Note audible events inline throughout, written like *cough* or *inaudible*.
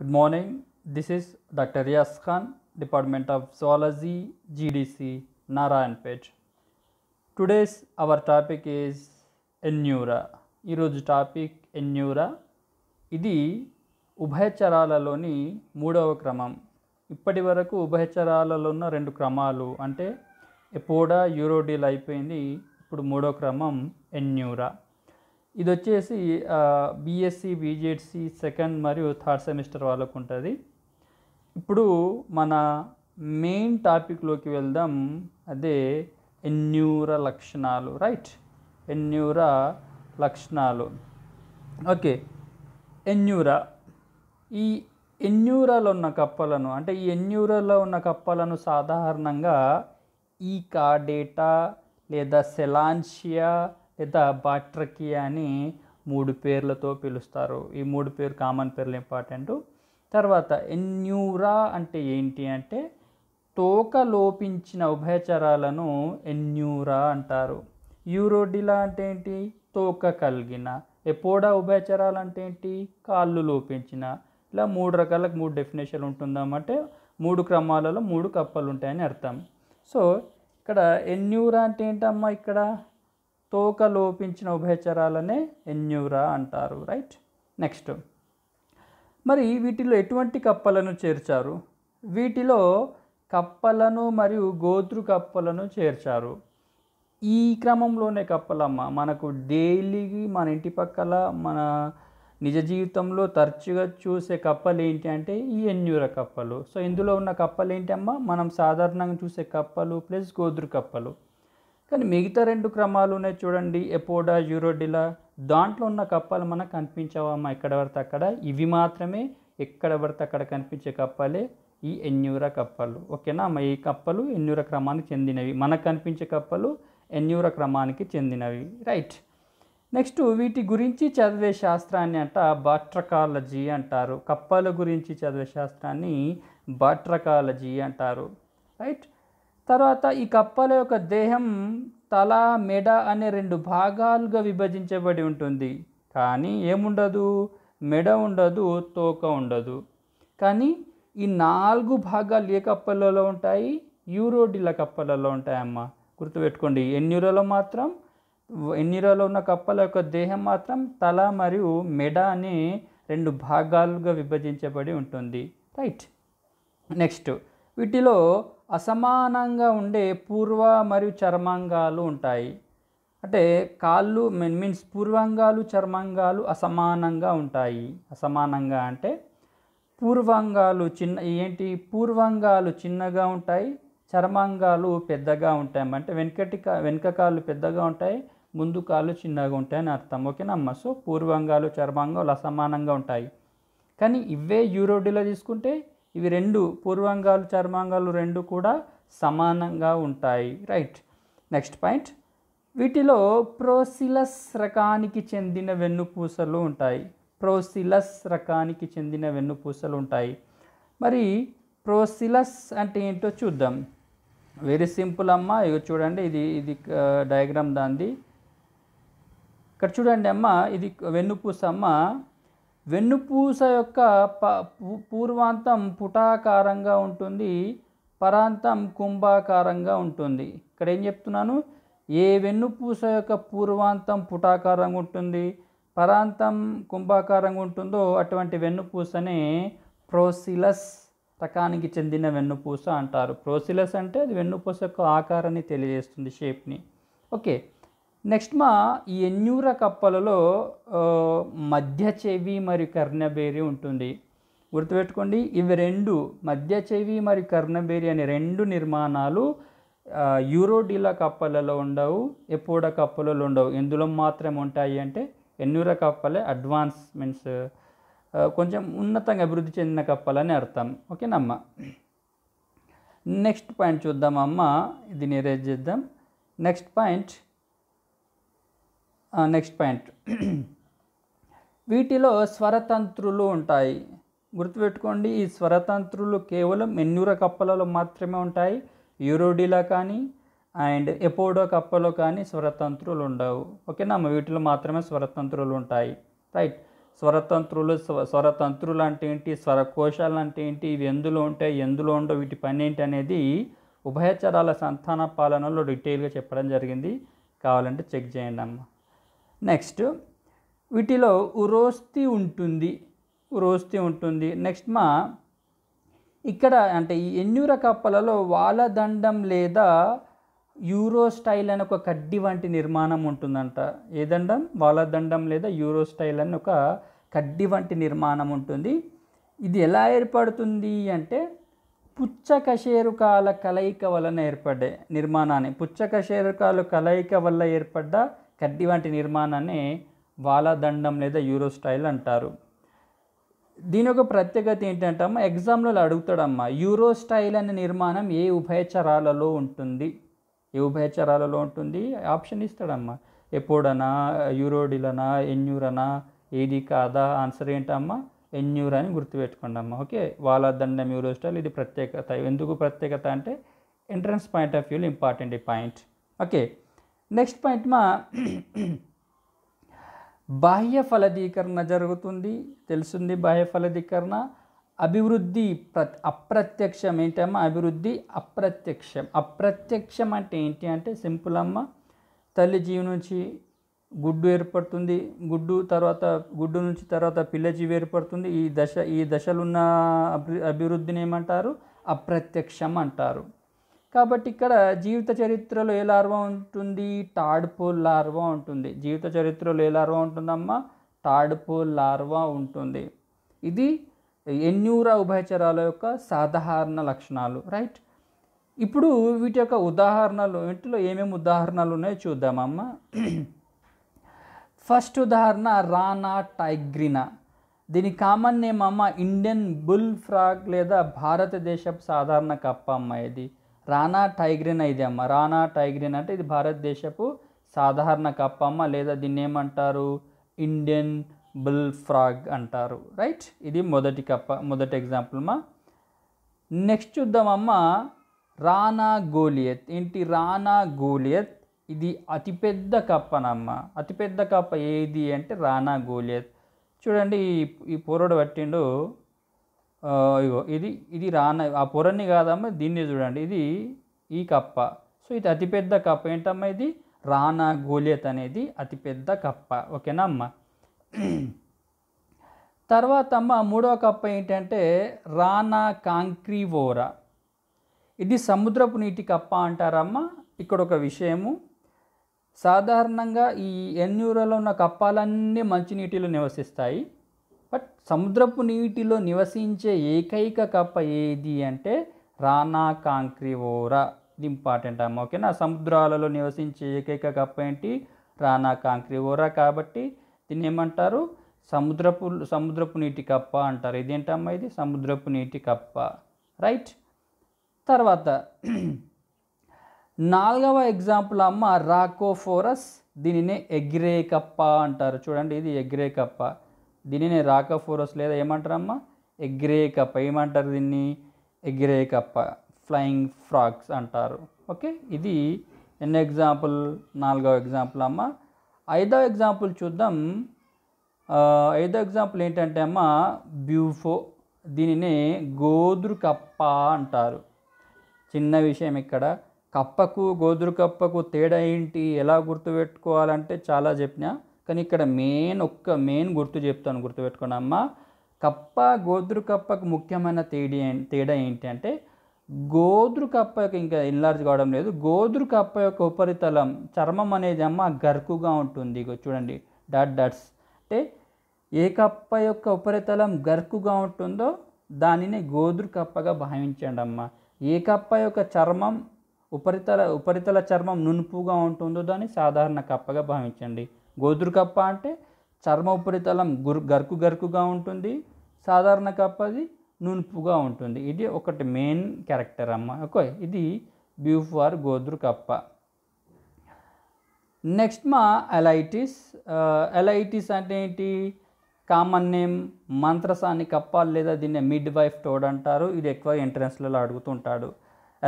Good morning morning. This doctor యాస్ Khan department of of Zoology, GDC, Narayanpet. Today's hour topic is Anura ఈరోజు topic ఎన్యూరా ఇది ఉభయచరాలలోని మూడవ క్రమం ఇప్పటి వరకు ఉభయచరాలలో ఉన్న రెండు క్రమాలు అంటే ఎపోడా యూరోడీల్ అయిపోయింది ఇప్పుడు మూడో క్రమం ఎన్యూరా ఇది వచ్చేసి బీఎస్సీ బీజేడ్సీ సెకండ్ మరియు థర్డ్ సెమిస్టర్ వాళ్ళకు ఉంటుంది ఇప్పుడు మన మెయిన్ టాపిక్లోకి వెళ్దాం అదే ఎన్యూర లక్షణాలు రైట్ ఎన్యూర లక్షణాలు ఓకే ఎన్యూరా ఈ ఎన్యూరాలో ఉన్న కప్పలను అంటే ఈ ఎన్యూరాలో ఉన్న కప్పలను సాధారణంగా ఈ కాడేటా లేదా సెలాన్షియా లేదా బాట్రకియా అని మూడు పేర్లతో పిలుస్తారు ఈ మూడు పేరు కామన్ పేర్లు ఇంపార్టెంట్ తర్వాత ఎన్యూరా అంటే ఏంటి అంటే తోక లోపించిన ఉభయచరాలను ఎన్యూరా అంటారు యూరోడిలా అంటే ఏంటి తోక కలిగిన ఎపోడా ఉభయచరాలు అంటే ఏంటి కాళ్ళు లోపించిన ఇలా మూడు రకాలకు మూడు డెఫినేషన్ ఉంటుందామంటే మూడు క్రమాలలో మూడు కప్పలు ఉంటాయని అర్థం సో ఇక్కడ ఎన్యూరా అంటే ఏంటమ్మా ఇక్కడ తోక లోపించిన ఉభయచరాలనే ఎన్యూరా అంటారు రైట్ నెక్స్ట్ మరి వీటిలో ఎటువంటి కప్పలను చేర్చారు వీటిలో కప్పలను మరియు గోత్రు కప్పలను చేర్చారు ఈ క్రమంలోనే కప్పలమ్మ మనకు డైలీ మన ఇంటి పక్కల మన నిజ జీవితంలో తరచుగా చూసే కప్పలు ఏంటి అంటే ఈ ఎన్యూర కప్పలు సో ఇందులో ఉన్న కప్పలు అమ్మ మనం సాధారణంగా చూసే కప్పలు ప్లస్ గోదురు కప్పలు కానీ మిగతా రెండు క్రమాలు ఉన్నాయి చూడండి ఎపోడా యూరోడిలా దాంట్లో ఉన్న కప్పాలు మనకు కనిపించవమ్మా ఎక్కడ పడితే అక్కడ ఇవి మాత్రమే ఎక్కడ పడితే అక్కడ కనిపించే కప్పాలే ఈ ఎన్యూర కప్పలు ఓకేనా అమ్మ ఈ కప్పలు ఎన్యూర క్రమానికి చెందినవి మనకు కనిపించే కప్పలు ఎన్యూర క్రమానికి చెందినవి రైట్ నెక్స్ట్ వీటి గురించి చదివే శాస్త్రాన్ని అంట బాట్రకాలజీ అంటారు కప్పల గురించి చదివే శాస్త్రాన్ని బాట్రకాలజీ అంటారు రైట్ తర్వాత ఈ కప్పల యొక్క దేహం తల మెడ అనే రెండు భాగాలుగా విభజించబడి ఉంటుంది కానీ ఏముండదు మెడ ఉండదు తోక ఉండదు కానీ ఈ నాలుగు భాగాలు ఏ కప్పలలో ఉంటాయి యూరోడిల కప్పలలో ఉంటాయమ్మ గుర్తుపెట్టుకోండి ఎన్నిరలో మాత్రం ఎన్నిరలో ఉన్న కప్పల యొక్క దేహం మాత్రం తల మరియు మెడ అని రెండు భాగాలుగా విభజించబడి ఉంటుంది రైట్ నెక్స్ట్ వీటిలో అసమానంగా ఉండే పూర్వ మరియు చర్మాంగాలు ఉంటాయి అంటే కాళ్ళు మీన్స్ పూర్వాంగాలు చర్మాంగాలు అసమానంగా ఉంటాయి అసమానంగా అంటే పూర్వాంగాలు చిన్న ఏంటి పూర్వాంగాలు చిన్నగా ఉంటాయి చర్మాంగాలు పెద్దగా ఉంటాయి అంటే వెనకటి కా వెనుక కాళ్ళు పెద్దగా ఉంటాయి ముందు కాళ్ళు చిన్నగా ఉంటాయి అని అర్థం ఓకేనమ్మా సో పూర్వాంగాలు చర్మాంగాలు అసమానంగా ఉంటాయి కానీ ఇవే యూరోడిలో తీసుకుంటే ఇవి రెండు పూర్వాంగాలు చర్మాంగాలు రెండు కూడా సమానంగా ఉంటాయి రైట్ నెక్స్ట్ పాయింట్ వీటిలో ప్రోసిలస్ రకానికి చెందిన వెన్నుపూసలు ఉంటాయి ప్రోసిలస్ రకానికి చెందిన వెన్నుపూసలు ఉంటాయి మరి ప్రోసిలస్ అంటే ఏంటో చూద్దాం వెరీ సింపుల్ అమ్మ ఇక చూడండి ఇది ఇది డయాగ్రామ్ దాంది ఇక్కడ చూడండి అమ్మ ఇది వెన్నుపూస అమ్మ వెన్నుపూస యొక్క ప పూర్వాంతం పుటాకారంగా ఉంటుంది పరాంతం కుంభాకారంగా ఉంటుంది ఇక్కడ ఏం చెప్తున్నాను ఏ వెన్నుపూస యొక్క పూర్వాంతం పుటాకారంగా ఉంటుంది పరాంతం కుంభాకారంగా ఉంటుందో అటువంటి వెన్నుపూసనే ప్రోసిలస్ రకానికి చెందిన వెన్నుపూస అంటారు ప్రోసిలస్ అంటే అది వెన్నుపూస యొక్క ఆకారాన్ని తెలియజేస్తుంది షేప్ని ఓకే నెక్స్ట్ మా ఈ ఎన్యూర కప్పలలో మధ్య చెవి మరియు కర్ణబేరి ఉంటుంది గుర్తుపెట్టుకోండి ఇవి రెండు మధ్య చెవి మరియు కర్ణబేరి అనే రెండు నిర్మాణాలు యూరోడిలా కప్పలలో ఉండవు ఎప్పుడ కప్పలలో ఉండవు ఎందులో మాత్రం ఉంటాయి అంటే ఎన్నూర కప్పలే అడ్వాన్స్ మీన్స్ కొంచెం ఉన్నతంగా అభివృద్ధి చెందిన కప్పలని అర్థం ఓకేనమ్మ నెక్స్ట్ పాయింట్ చూద్దాం అమ్మ ఇది ఎరేజ్ చేద్దాం నెక్స్ట్ పాయింట్ నెక్స్ట్ పాయింట్ వీటిలో స్వరతంత్రులు ఉంటాయి గుర్తుపెట్టుకోండి ఈ స్వరతంత్రులు కేవలం ఎన్నూర కప్పలలో మాత్రమే ఉంటాయి యూరోడిలా కానీ అండ్ ఎపోడో కప్పలో కానీ స్వరతంత్రులు ఉండవు ఓకేనా వీటిలో మాత్రమే స్వరతంత్రులు ఉంటాయి రైట్ స్వరతంత్రులు స్వరతంత్రులు అంటే ఏంటి స్వరకోశాలు అంటే ఏంటి ఇవి ఎందులో ఉంటాయి ఎందులో ఉండవు వీటి పని ఏంటి అనేది ఉభయచరాల సంతాన పాలనలో డీటెయిల్గా చెప్పడం జరిగింది కావాలంటే చెక్ చేయండి అమ్మా నెక్స్ట్ వీటిలో ఉరోస్తి ఉంటుంది ఉరోస్తి ఉంటుంది నెక్స్ట్ మా ఇక్కడ అంటే ఈ ఎన్నూర కప్పలలో వాలదండం లేదా యూరో స్టైల్ అని ఒక కడ్డి వంటి నిర్మాణం ఉంటుందంట ఏదండం వాలదండం లేదా యూరో స్టైల్ అని ఒక కడ్డి వంటి నిర్మాణం ఉంటుంది ఇది ఎలా ఏర్పడుతుంది అంటే పుచ్చకశేరుకాల కలయిక వలన ఏర్పడే నిర్మాణాన్ని పుచ్చకశేరుకాలు కలయిక వల్ల ఏర్పడ్డ కడ్డి వంటి నిర్మాణాన్ని వాలాదండం లేదా యూరో స్టైల్ అంటారు దీని యొక్క ప్రత్యేకత ఏంటంటే అమ్మా ఎగ్జామ్లో అడుగుతాడమ్మా యూరో స్టైల్ అనే నిర్మాణం ఏ ఉభయచరాలలో ఉంటుంది ఏ ఉభయచరాలలో ఉంటుంది ఆప్షన్ ఇస్తాడమ్మా ఎప్పుడనా యూరోడిలనా ఎన్యూరనా ఏది కాదా ఆన్సర్ ఏంటమ్మా ఎన్యూర్ అని గుర్తుపెట్టుకోండి అమ్మా ఓకే వాలాదండం యూరో స్టైల్ ఇది ప్రత్యేకత ఎందుకు ప్రత్యేకత అంటే ఎంట్రన్స్ పాయింట్ ఆఫ్ వ్యూలో ఇంపార్టెంట్ ఈ పాయింట్ ఓకే నెక్స్ట్ పాయింట్ మా బాహ్య ఫలదీకరణ జరుగుతుంది తెలుసుంది బాహ్య ఫలదీకరణ అభివృద్ధి ప్ర అప్రత్యక్షం ఏంటమ్మా అభివృద్ధి అప్రత్యక్షం అప్రత్యక్షం అంటే ఏంటి అంటే సింపుల్ అమ్మ తల్లి జీవి నుంచి గుడ్డు ఏర్పడుతుంది గుడ్డు తర్వాత గుడ్డు నుంచి తర్వాత పిల్ల జీవి ఏర్పడుతుంది ఈ దశ ఈ దశలున్న అభివృద్ధిని ఏమంటారు అప్రత్యక్షం అంటారు కాబట్టి ఇక్కడ జీవిత చరిత్రలో ఏ లార్వా ఉంటుంది టాడ్పోల్ లార్వా ఉంటుంది జీవిత చరిత్రలో ఏ లార్వా ఉంటుందమ్మా టాడ్పోల్ లార్వా ఉంటుంది ఇది ఎన్యూరా ఉభయచరాల యొక్క సాధారణ లక్షణాలు రైట్ ఇప్పుడు వీటి యొక్క ఉదాహరణలు వీటిలో ఏమేమి ఉదాహరణలు ఉన్నాయో చూద్దామమ్మ ఫస్ట్ ఉదాహరణ రానా టైగ్రినా దీని కామన్ నేమ్ అమ్మ ఇండియన్ బుల్ ఫ్రాగ్ లేదా భారతదేశపు సాధారణ కప్ప అమ్మ ఇది రానా టైగ్రిన్ ఇది అమ్మ రానా టైగ్రిన్ అంటే ఇది భారతదేశపు సాధారణ కప్ప అమ్మ లేదా దీన్ని ఏమంటారు ఇండియన్ బుల్ ఫ్రాగ్ అంటారు రైట్ ఇది మొదటి కప్ప మొదటి ఎగ్జాంపుల్ అమ్మ నెక్స్ట్ చూద్దామమ్మ రానా గోలియత్ ఏంటి రానా గోలియత్ ఇది అతిపెద్ద కప్పనమ్మ అతిపెద్ద కప్ప ఏది అంటే రానా గోలియత్ చూడండి ఈ పోరడు పట్టిండు ఇగో ఇది ఇది రాన ఆ పొరన్ని కాదమ్మా దీన్ని చూడండి ఇది ఈ కప్ప సో ఇది అతిపెద్ద కప్ప ఏంటమ్మా ఇది రానా గోలియత్ అనేది అతిపెద్ద కప్ప ఓకేనా అమ్మ తర్వాత అమ్మ మూడవ కప్ప ఏంటంటే రానా కాంక్రీవోరా ఇది సముద్రపు నీటి కప్ప అంటారమ్మ ఇక్కడ ఒక విషయము సాధారణంగా ఈ ఎన్యూరలో ఉన్న కప్పాలన్నీ మంచినీటిలో నివసిస్తాయి బట్ సముద్రపు నీటిలో నివసించే ఏకైక కప్ప ఏది అంటే రానా కాంక్రివోరా ఇది ఇంపార్టెంట్ అమ్మ ఓకేనా సముద్రాలలో నివసించే ఏకైక కప్ప ఏంటి రానా కాంక్రివోరా కాబట్టి దీన్ని ఏమంటారు సముద్రపు సముద్రపు నీటి కప్ప అంటారు ఇదేంటమ్మా ఇది సముద్రపు నీటి కప్ప రైట్ తర్వాత *clears throat* నాలుగవ ఎగ్జాంపుల్ అమ్మ రాకోఫోరస్ దీనినే ఎగ్రే కప్ప అంటారు చూడండి ఇది ఎగ్రే కప్ప దీనినే రాకఫోరస్ లేదా ఏమంటారమ్మా ఎగ్రే కప్ప ఏమంటారు దీన్ని ఎగ్రే కప్ప ఫ్లయింగ్ ఫ్రాక్స్ అంటారు ఓకే ఇది ఎన్ ఎగ్జాంపుల్ నాలుగవ ఎగ్జాంపుల్ అమ్మ ఐదవ ఎగ్జాంపుల్ చూద్దాం ఐదో ఎగ్జాంపుల్ ఏంటంటే అమ్మ బ్యూఫో దీనినే గోదురు కప్ప అంటారు చిన్న విషయం ఇక్కడ కప్పకు గోదురు కప్పకు తేడా ఏంటి ఎలా గుర్తుపెట్టుకోవాలంటే చాలా చెప్పినా కానీ ఇక్కడ మెయిన్ ఒక్క మెయిన్ గుర్తు చెప్తాను గుర్తుపెట్టుకోండి అమ్మ కప్ప గోద్రు కప్పకు ముఖ్యమైన తేడి తేడా ఏంటంటే గోద్రు కప్ప యొక్క ఇంకా ఎన్లార్జ్ కావడం లేదు గోద్రు కప్ప యొక్క ఉపరితలం చర్మం అనేది అమ్మ గరుకుగా ఉంటుంది చూడండి డాట్ డాట్స్ అంటే ఏ కప్ప యొక్క ఉపరితలం గరుకుగా ఉంటుందో దానిని గోద్రు కప్పగా భావించండి అమ్మ ఏ కప్ప యొక్క చర్మం ఉపరితల ఉపరితల చర్మం నునుపుగా ఉంటుందో దాన్ని సాధారణ కప్పగా భావించండి గోదురు కప్ప అంటే చర్మ ఉపరితలం గురు గరుకు గరుకుగా ఉంటుంది సాధారణ కప్ప అది నునుపుగా ఉంటుంది ఇది ఒకటి మెయిన్ క్యారెక్టర్ అమ్మ ఓకే ఇది ఫార్ గోదురు కప్ప నెక్స్ట్ మా ఎలైటిస్ ఎలైటిస్ అంటే ఏంటి కామన్ నేమ్ మంత్రసాని కప్ప లేదా దీన్ని మిడ్ వైఫ్ టోడ్ అంటారు ఇది ఎక్కువ ఎంట్రన్స్లలో అడుగుతుంటాడు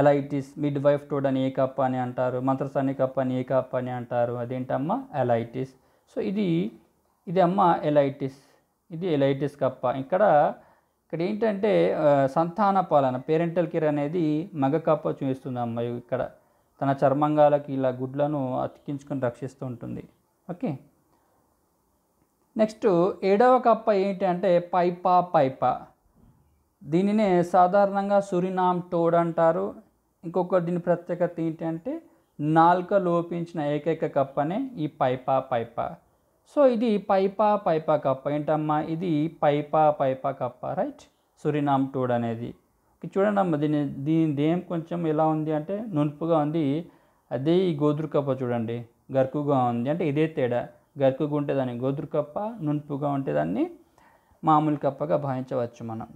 ఎలైటిస్ మిడ్ వైఫ్ టూడ్ అని ఏ కప్ అని అంటారు మంత్రసాని కప్ అని ఏ కప్ అని అంటారు అదేంటమ్మా ఎలైటిస్ సో ఇది ఇది అమ్మ ఎలైటిస్ ఇది ఎలైటిస్ కప్ప ఇక్కడ ఇక్కడ ఏంటంటే సంతాన పాలన పేరెంటల్ కేర్ అనేది మగ కప్ప చూపిస్తుంది అమ్మ ఇక్కడ తన చర్మంగాలకి ఇలా గుడ్లను అతికించుకొని రక్షిస్తూ ఉంటుంది ఓకే నెక్స్ట్ ఏడవ కప్ప ఏంటి అంటే పైపా పైపా దీనినే సాధారణంగా సురినామ్ టోడ్ అంటారు ఇంకొక దీని ప్రత్యేకత ఏంటంటే నాలుక లోపించిన ఏకైక కప్పనే ఈ పైపా పైపా సో ఇది పైపా పైపా కప్ప ఏంటమ్మా ఇది పైపా పైపా కప్ప రైట్ సురినామ్ టోడ్ అనేది చూడండి అమ్మ దీని దీని దేం కొంచెం ఎలా ఉంది అంటే నునుపుగా ఉంది అదే ఈ గోదురు కప్ప చూడండి గరుకుగా ఉంది అంటే ఇదే తేడా గరుకుగా ఉంటే దాన్ని గోదురు కప్ప నునుపుగా ఉంటే దాన్ని మామూలు కప్పగా భావించవచ్చు మనం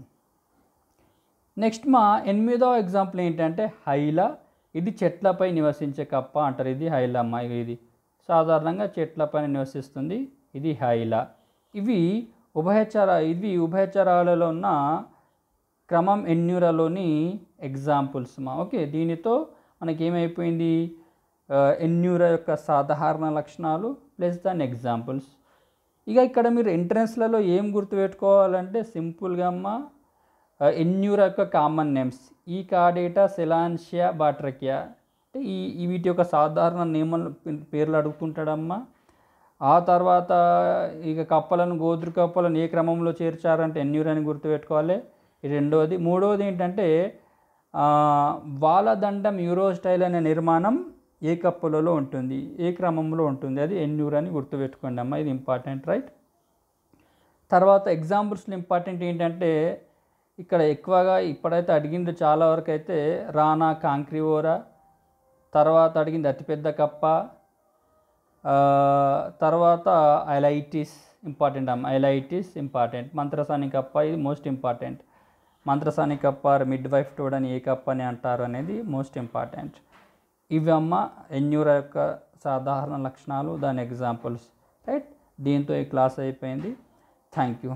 నెక్స్ట్ మా ఎనిమిదవ ఎగ్జాంపుల్ ఏంటంటే హైలా ఇది చెట్లపై నివసించే కప్ప అంటారు ఇది హైలమ్మ ఇది సాధారణంగా చెట్లపైన నివసిస్తుంది ఇది హైలా ఇవి ఉభయచర ఇవి ఉభయచరాలలో ఉన్న క్రమం ఎన్యూరలోని ఎగ్జాంపుల్స్ మా ఓకే దీనితో మనకి ఏమైపోయింది ఎన్యూర యొక్క సాధారణ లక్షణాలు ప్లస్ దాని ఎగ్జాంపుల్స్ ఇక ఇక్కడ మీరు ఎంట్రన్స్లలో ఏం గుర్తుపెట్టుకోవాలంటే సింపుల్గా అమ్మ ఎన్యూర యొక్క కామన్ నేమ్స్ ఈ కాడేటా సెలాన్షియా బాట్రకియా అంటే ఈ వీటి యొక్క సాధారణ నియమాలు పేర్లు అడుగుతుంటాడమ్మా ఆ తర్వాత ఇక కప్పలను గోధురు కప్పలను ఏ క్రమంలో చేర్చారంటే ఎన్యూర్ అని గుర్తుపెట్టుకోవాలి ఈ రెండవది మూడవది ఏంటంటే వాలదండం యూరో స్టైల్ అనే నిర్మాణం ఏ కప్పులలో ఉంటుంది ఏ క్రమంలో ఉంటుంది అది ఎన్యూర్ అని గుర్తుపెట్టుకోండి అమ్మా ఇది ఇంపార్టెంట్ రైట్ తర్వాత ఎగ్జాంపుల్స్లో ఇంపార్టెంట్ ఏంటంటే ఇక్కడ ఎక్కువగా ఇప్పుడైతే అడిగింది చాలా వరకు అయితే రానా కాంక్రీవోరా తర్వాత అడిగింది అతిపెద్ద కప్ప తర్వాత ఐలైటిస్ ఇంపార్టెంట్ అమ్మ ఐలైటిస్ ఇంపార్టెంట్ మంత్రసాని కప్ప ఇది మోస్ట్ ఇంపార్టెంట్ మంత్రసాని కప్ప మిడ్ వైఫ్ టూడని ఏ కప్ప అని అంటారు అనేది మోస్ట్ ఇంపార్టెంట్ ఇవి అమ్మ ఎన్యూర యొక్క సాధారణ లక్షణాలు దాని ఎగ్జాంపుల్స్ రైట్ దీంతో ఈ క్లాస్ అయిపోయింది థ్యాంక్ యూ